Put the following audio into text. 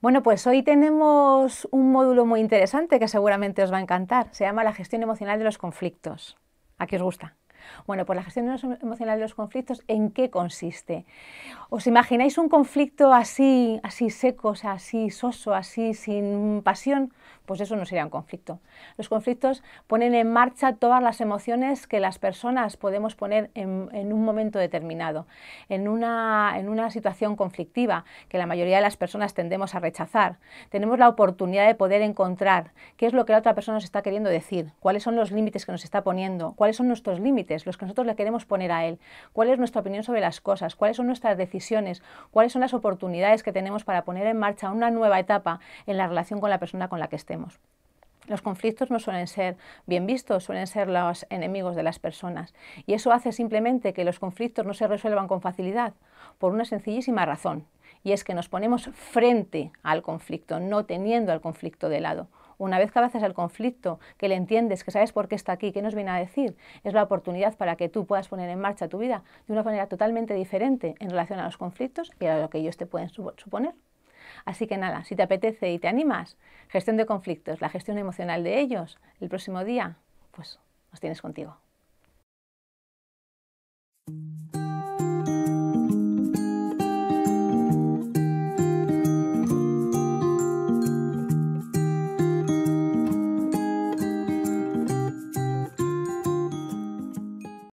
Bueno, pues hoy tenemos un módulo muy interesante que seguramente os va a encantar. Se llama la gestión emocional de los conflictos. ¿A qué os gusta? Bueno, pues la gestión emocional de los conflictos, ¿en qué consiste? ¿Os imagináis un conflicto así, así seco, así soso, así sin pasión? Pues eso no sería un conflicto. Los conflictos ponen en marcha todas las emociones que las personas podemos poner en, un momento determinado, en una, en una situación conflictiva que la mayoría de las personas tendemos a rechazar. Tenemos la oportunidad de poder encontrar qué es lo que la otra persona nos está queriendo decir, cuáles son los límites que nos está poniendo, cuáles son nuestros límites los que nosotros le queremos poner a él, cuál es nuestra opinión sobre las cosas, cuáles son nuestras decisiones, cuáles son las oportunidades que tenemos para poner en marcha una nueva etapa en la relación con la persona con la que estemos. Los conflictos no suelen ser bien vistos, suelen ser los enemigos de las personas. Y eso hace simplemente que los conflictos no se resuelvan con facilidad, por una sencillísima razón, y es que nos ponemos frente al conflicto, no teniendo al conflicto de lado. Una vez que avances el conflicto, que le entiendes, que sabes por qué está aquí, qué nos viene a decir, es la oportunidad para que tú puedas poner en marcha tu vida de una manera totalmente diferente en relación a los conflictos y a lo que ellos te pueden suponer. Así que nada, si te apetece y te animas, gestión de conflictos, la gestión emocional de ellos, el próximo día, pues nos tienes contigo.